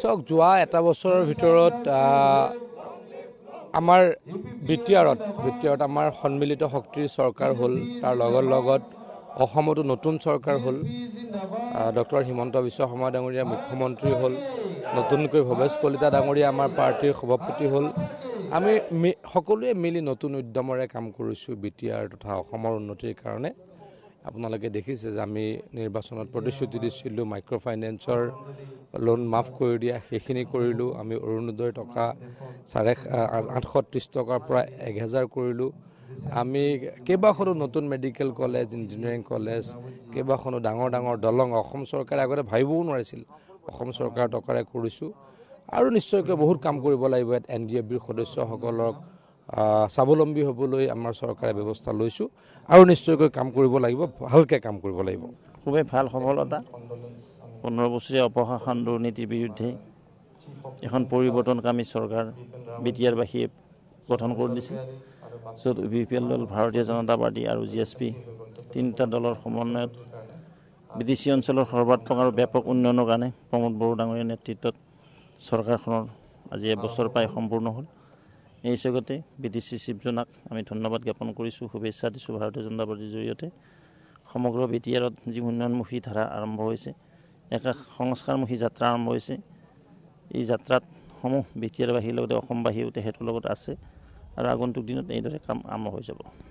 চাওক যোৱা এটা বছৰৰ ভিতৰত আমাৰ বি বি টি আৰত টি আৰত আমাৰ সন্মিলিত শক্তিৰ চৰকাৰ হ'ল তাৰ লগত লগত অসমতো নতুন চৰকাৰ হ'ল ডক্টৰ হিমন্ত বিশ্ব শৰ্মা ডাঙৰীয়া মুখ্যমন্ত্ৰী হ'ল নতুনকৈ ভৱেশ কলিতা ডাঙৰীয়া আমাৰ পাৰ্টীৰ সভাপতি হ'ল আমি সকলোৱে মিলি নতুন উদ্যমেৰে কাম কৰিছোঁ বি টি আৰ তথা অসমৰ উন্নতিৰ কাৰণে আপোনালোকে দেখিছে যে আমি নিৰ্বাচনত প্ৰতিশ্ৰুতি দিছিলোঁ মাইক্ৰ' ফাইনেন্সৰ লোন মাফ কৰি দিয়া সেইখিনি কৰিলোঁ আমি অৰুণোদয় টকা চাৰে আঠশ ত্ৰিছ টকাৰ পৰা এহেজাৰ কৰিলোঁ আমি কেইবাখনো নতুন মেডিকেল কলেজ ইঞ্জিনিয়াৰিং কলেজ কেইবাখনো ডাঙৰ ডাঙৰ দলং অসম চৰকাৰে আগতে ভাবিবও নোৱাৰিছিল অসম চৰকাৰৰ টকাৰে কৰিছোঁ আৰু নিশ্চয়কৈ বহুত কাম কৰিব লাগিব ইয়াত এন ডি এফ বিৰ সদস্যসকলক স্বাৱলম্বী হ'বলৈ আমাৰ চৰকাৰে ব্যৱস্থা লৈছোঁ আৰু নিশ্চয়কৈ কাম কৰিব লাগিব ভালকৈ কাম কৰিব লাগিব খুবেই ভাল সফলতা পোন্ধৰ বছৰীয়া অপশাসন দুৰ্নীতিৰ বিৰুদ্ধে এখন পৰিৱৰ্তনকামী চৰকাৰ বি টি আৰবাসীয়ে গঠন কৰি দিছে য'ত বি পি এল দল ভাৰতীয় জনতা পাৰ্টী আৰু জি এছ পি তিনিটা দলৰ সমন্বয়ত বি টি চি অঞ্চলৰ সৰ্বাত্মক আৰু ব্যাপক উন্নয়নৰ কাৰণে প্ৰমোদ বড়ো ডাঙৰীয়া নেতৃত্বত চৰকাৰখনৰ আজি এবছৰ প্ৰায় সম্পূৰ্ণ হ'ল এই হিচাপতে বি টি চি চিফজনাক আমি ধন্যবাদ জ্ঞাপন কৰিছোঁ শুভেচ্ছা দিছোঁ ভাৰতীয় জনতা পাৰ্টীৰ জৰিয়তে সমগ্ৰ বি টি আৰত যি উন্নয়নমুখী ধাৰা আৰম্ভ হৈছে এক সংস্কাৰমুখী যাত্ৰা আৰম্ভ হৈছে এই যাত্ৰাত সমূহ বি টি আৰ বাহিৰ লগতে অসমবাসীও তেখেতৰ লগত আছে আৰু আগন্তুক দিনত এইদৰে কাম আৰম্ভ হৈ যাব